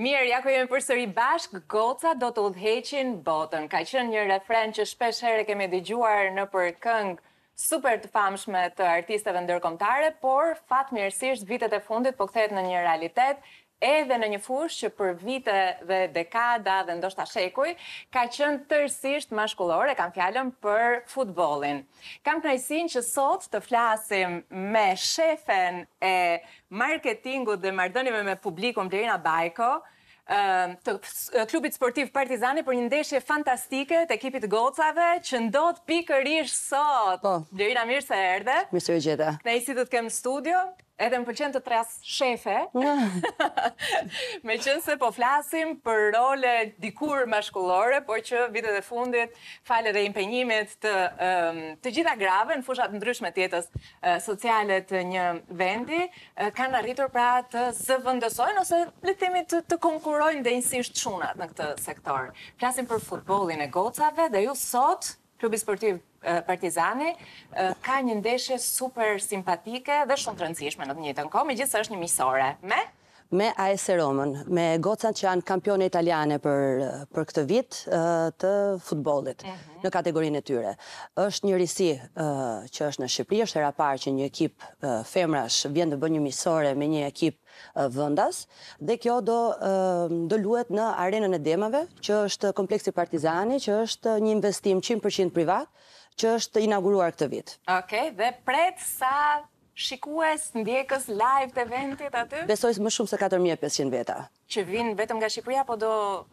Mirë, ja ku jemi për sëri bashkë, goca do të udheqin botën. Ka qënë një refren që shpesh herë kemi dëgjuar në për këngë super të famshme të artisteve ndërkomtare, por fatë mirësisht vitet e fundit po këthejt në një realitet edhe në një fush që për vite dhe dekada dhe ndoshta shekuj, ka qënë tërsisht mashkullore, kam fjallëm për futbolin. Kam knajsin që sot të flasim me shefen e marketingu dhe mardënime me publikum Lirina Bajko, të klubit sportiv partizani për një ndeshje fantastike të ekipit gocave që ndot pikër ishë sot. Gjerina, po. mirë se erdhe. Mirë se u gjitha. Ne i si të të kemë studio edhe më pëlqen të tras shefe, me qënë se po flasim për role dikur mashkullore, por që vitet e fundit falet e impenjimit të gjitha grave në fushat ndryshme tjetës socialet një vendi, kanë arritur pra të zëvëndësojnë ose letimit të konkurojnë dhe insisht shunat në këtë sektor. Flasim për futbolin e gocave dhe ju sot, klubi sportiv partizani, ka një ndeshje super simpatike dhe shumë të rëndësishme në të njëtën kohë, me gjithë është një misore. Me? Me AS Romën, me gocën që janë kampione italiane për, për këtë vit të futbolit mhm. në kategorinë e tyre. është një risi që është në Shqipëri, është era parë që një ekip femrash vjen të bëjë një misore me një ekip vëndas dhe kjo do do luhet në arenën e demave që është kompleksi Partizani që është një investim 100% privat që është inauguruar këtë vit. Ok, dhe pret sa shikues, ndjekës live të eventit aty? Besoj më shumë se 4500 veta. Që vinë vetëm nga Shqipëria, po do,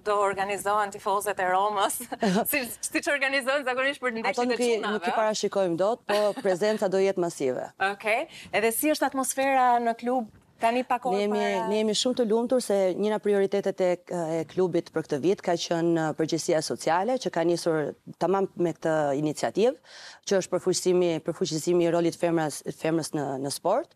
do organizohen tifozet e Romës, si, si që organizohen zakonisht për ndeshjit e qunave? Ato nuk i para shikojmë do të, po prezenca do jetë masive. Ok, edhe si është atmosfera në klub Ne jemi shumë të lumëtur se njëna prioritetet e klubit për këtë vit ka qënë uh, përgjësia sociale, që ka njësur të mamë me këtë iniciativë, që është përfuqësimi rolit femrës në sport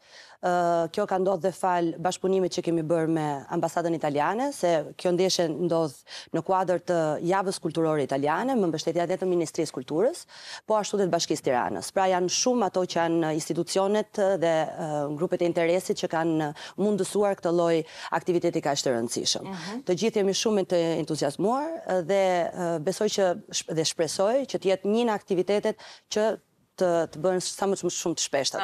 kjo ka ndodhë dhe falë bashkëpunimit që kemi bërë me ambasadën italiane, se kjo ndeshe ndodhë në kuadër të javës kulturore italiane, më mbështetja dhe të Ministrisë Kulturës, po ashtu dhe të Tiranës. Pra janë shumë ato që janë institucionet dhe grupet e interesit që kanë mundësuar këtë loj aktiviteti ka shtë rëndësishëm. Mhm. Të gjithë jemi shumë të entuziasmuar dhe besoj që dhe shpresoj që tjetë njën aktivitetet që të, të bëjnë sa më shumë shumë të shpeshta.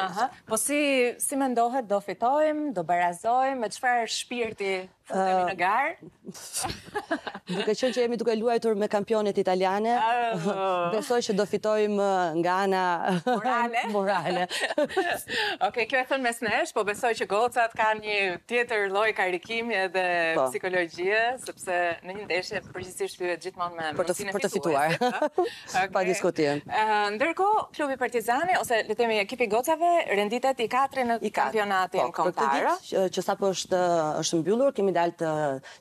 Po si, si me ndohet, do fitojmë, do barazojmë, me qëfar shpirti në garë. Duke qënë që jemi duke luajtur me kampionet italiane, oh. besoj që do fitojmë nga ana... Morale. Morale. Oke, kjo e thënë mes në po besoj që gocat ka një tjetër loj karikimi edhe po. psikologjie, sepse në një ndeshe përgjësisht të gjithmonë me mësine fituar. Për të fituar. Pa diskutim. Ndërko, klubi partizani, ose le ekipi gocave, renditet i katri në kampionatin kontara. Po, për ditë, që sa për është mbyllur, kemi dalë të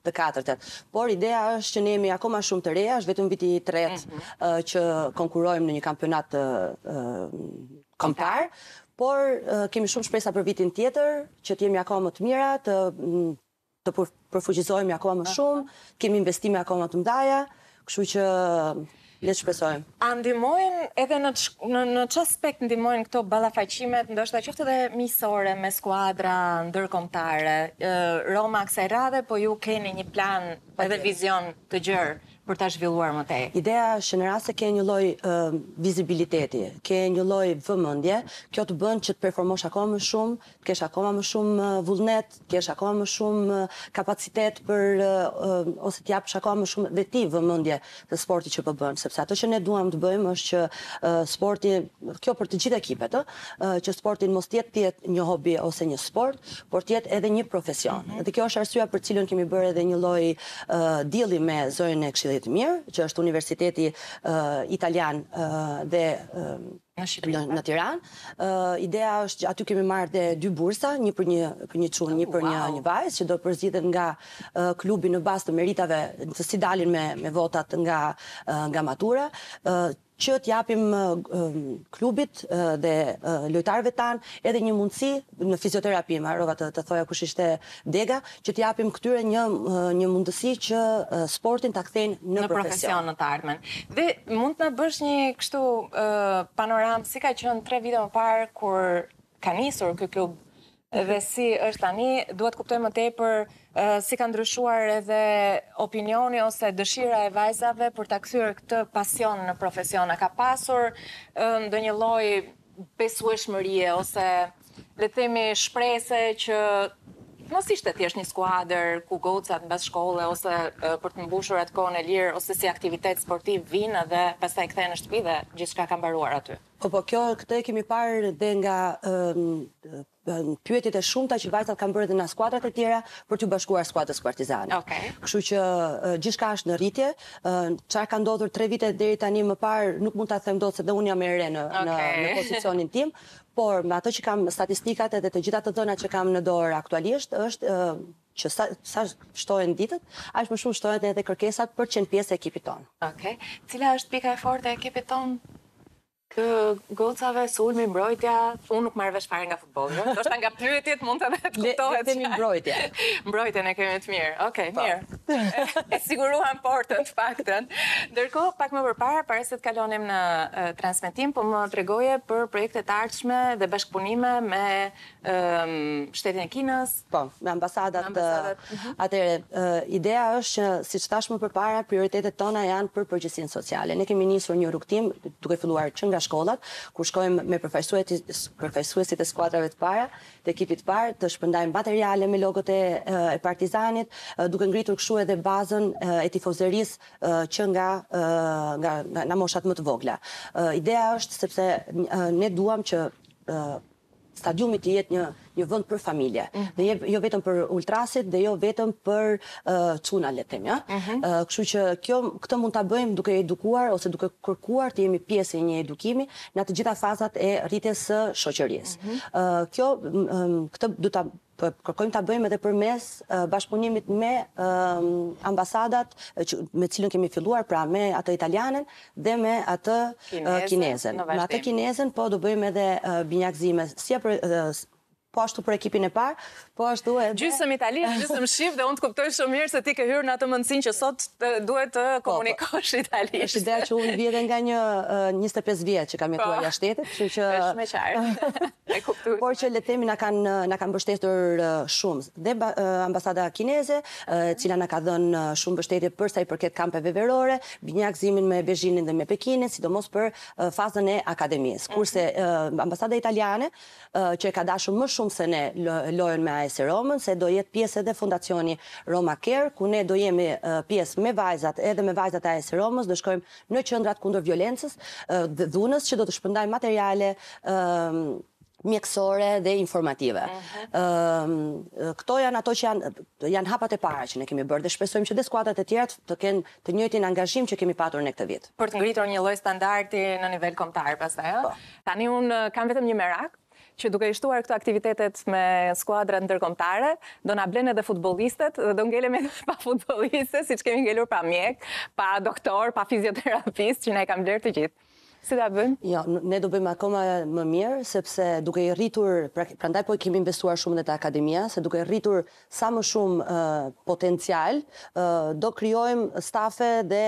të katërtën. Por ideja është që ne jemi akoma shumë të reja, është vetëm viti i tretë mhm. që konkurrojmë në një kampionat të por kemi shumë shpresa për vitin tjetër, që të jemi akoma më të mira, të të përfuqizojmë akoma më shumë, kemi investime akoma të mëdha, kështu që Le të A ndimojnë edhe në që aspekt ndimojnë këto balafajqimet, ndo është da qëftë dhe misore me skuadra ndërkomtare, Roma kësaj radhe, po ju keni një plan edhe vizion të gjërë për ta zhvilluar më tej. Ideja është në rast se ke një lloj vizibiliteti, ke një lloj vëmendje, kjo të bën që të performosh akoma më shumë, të kesh akoma më shumë vullnet, të kesh akoma më shumë kapacitet për ose të japësh akoma më shumë veti vëmendje të sportit që po bën, sepse ato që ne duam të bëjmë është që sporti, kjo për të gjithë ekipet, ë, që sporti mos të jetë thjesht një hobi ose një sport, por të jetë edhe një profesion. Mhm. Dhe kjo është arsyeja për cilën kemi bërë edhe një lloj dielli me zonën e Këshillit mirë, që është Universiteti Italian dhe në Tirana, ë ideja është aty kemi marrë dhe dy bursa, një për një një çun, një për një një vajz që do të nga klubi në bazë të meritave, të si dalin me me votat nga nga matura, që t'japim japim klubit dhe lojtarëve tan edhe një mundësi në fizioterapim, rova të thoja kush ishte dega, që t'japim japim këtyre një një mundësi që sportin ta kthejnë në profesion në të ardhmen. Dhe mund të na bësh një kështu pano Ram, si ka qënë tre vite më parë kur ka njësur këtë klub dhe si është tani, duhet kuptoj më tej për si ka ndryshuar edhe opinioni ose dëshira e vajzave për të këthyrë këtë pasion në profesion. A ka pasur ndë një loj besu ose le themi shprese që mos ishte thjesht një skuadër ku gocat mbas shkolle ose për të mbushur atë kohën e lirë ose si aktivitet sportiv vinë dhe pastaj kthehen në shtëpi dhe gjithçka ka mbaruar aty. Po po kjo këtë e kemi parë dhe nga um, pyetjet e shumta që vajzat kanë bërë edhe në skuadrat e tjera për të bashkuar skuadrës Partizani. Okej. Kështu që uh, gjithçka është në rritje. Çfarë ka ndodhur 3 vite deri tani më parë nuk mund ta them dot se dhe un jam e re në në, në pozicionin tim, por me ato që kam statistikat edhe të gjitha të dhëna që kam në dorë aktualisht është që sa shtohen ditët, aq më shumë shtohen edhe kërkesat për qenë pjesë e ekipit tonë. Okej. Cila është pika e fortë e ekipit tonë? Kë gocave, sulmi, mbrojtja, unë nuk marrë vesh fare nga futbolë, jo? do shta nga pyritit mund të dhe të kutohet. temi mbrojtja. Mbrojtja në kemi të mirë, oke, po. mirë. E siguruan portën, të faktën. Ndërko, pak më përpara, pare se të kalonim në transmitim, po më tregoje për projekte të arqme dhe bashkëpunime me shtetin e kinës. Po, me ambasadat. Atere, mhm. idea është që, si që tashmë përpara, prioritetet tona janë për përgjësinë sociale. Ne kemi nisur një rukëtim, duke filluar q nga shkollat, ku shkojmë me përfajsuesit e skuadrave të para, të ekipit parë, të shpëndajmë materiale me logot e partizanit, duke ngritur këshu edhe bazën e tifozeris që nga nga moshat më të vogla. Ideja është sepse ne duham që stadiumit të jetë një vënd për familje, mhm. dhe jo vetëm për ultrasit, dhe jo vetëm për le të mja. Mhm. Kështu që kjo, këtë mund të bëjmë duke edukuar, ose duke kërkuar të jemi pjesë e një edukimi në të gjitha fazat e rritës së shoqërjes. Mhm. Kjo, këtë do të Po, kërkojmë të bëjmë edhe për mes bashkëpunimit me ambasadat me cilën kemi filluar, pra me atë italianen dhe me atë kinezen. Me atë kinezen, po, do bëjmë edhe binjakzime sija për po ashtu për ekipin e parë, po ashtu e... Gjysëm italisht, gjysëm shqip, dhe unë të kuptoj shumë mirë se ti ke hyrë në atë mëndësin që sot duhet të po, po. komunikosh italisht. Po, ideja që unë vjetë nga një 25 vjetë që kam po. jetua i shtetit, që që... Shme qarë, e kuptu. Por që letemi në kanë bështetur shumë, dhe ambasada kineze, cila në ka dhenë shumë bështetit përsa i përket kampeve verore, vinjak me Bejinin dhe me Pekinin, sidomos për fazën e akademisë. Mhm. Kurse ambasada italiane, që e ka dashë më shumë se ne lojën me ASI Romën, se do jetë pjesë edhe fundacioni Roma Care, ku ne do jemi pjesë me vajzat, edhe me vajzat ASI Romës, do shkojmë në qëndrat kundër violences dhe dhunës, që do të shpëndaj materiale mjekësore dhe informative. Këto janë ato që janë, janë hapat e para që ne kemi bërë dhe shpesojmë që dhe skuadrat e tjerat të kenë të njëjtin angazhim që kemi patur në këtë vit. Për të gritur një lloj standardi në nivel kombëtar pastaj, po. Tani un kam vetëm një merak, që duke i shtuar këto aktivitetet me skuadre në do nga blenë edhe futbolistet dhe do ngelem edhe pa futboliste, si që kemi ngelur pa mjek, pa doktor, pa fizioterapist, që nga i kam blerë të gjithë. Si da bëjmë? Jo, ne do bëjmë akoma më mirë, sepse duke i rritur, pra, prandaj po i kemi investuar shumë në të akademia, se duke i rritur sa më shumë potencial, do kryojmë stafe dhe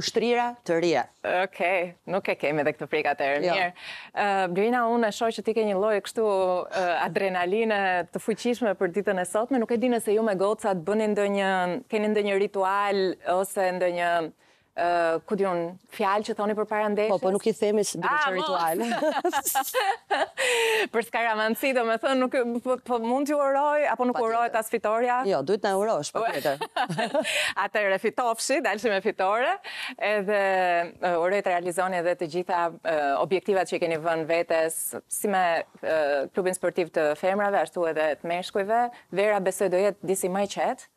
ushtrira të rria. Ok, nuk e kemi dhe këtë frika të rrë jo. mirë. Brina, unë e shoj që ti ke një lojë kështu adrenalinë të fuqishme për ditën e sotme, nuk e dinë se ju me gocat bënë ndë një, keni ndë një ritual, ose ndë një këtë jonë fjalë që thoni për parandeshës. Po, po nuk i themi së të që ritual. Për s'ka ramanësi, do me thënë, nuk po, po mund t'ju uroj, apo nuk uroj t'as fitorja? Jo, duhet në urojsh, pa tjetër. Atër e fitofshi, dalë që me fitore, edhe uroj të realizoni edhe të gjitha objektivat që i keni vënë vetës, si me klubin sportiv të femrave, ashtu edhe të meshkujve, vera besoj do jetë disi më i qetë,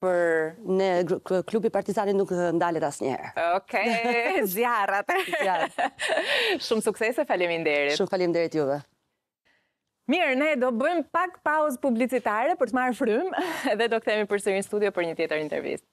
për ne klubi partizani nuk ndalit as njerë. Ok, zjarat. Shumë suksese, faleminderit. inderit. Shumë falim juve. Mirë, ne do bëjmë pak pauzë publicitare për të marë frymë dhe do këtemi për sërin studio për një tjetër intervjist.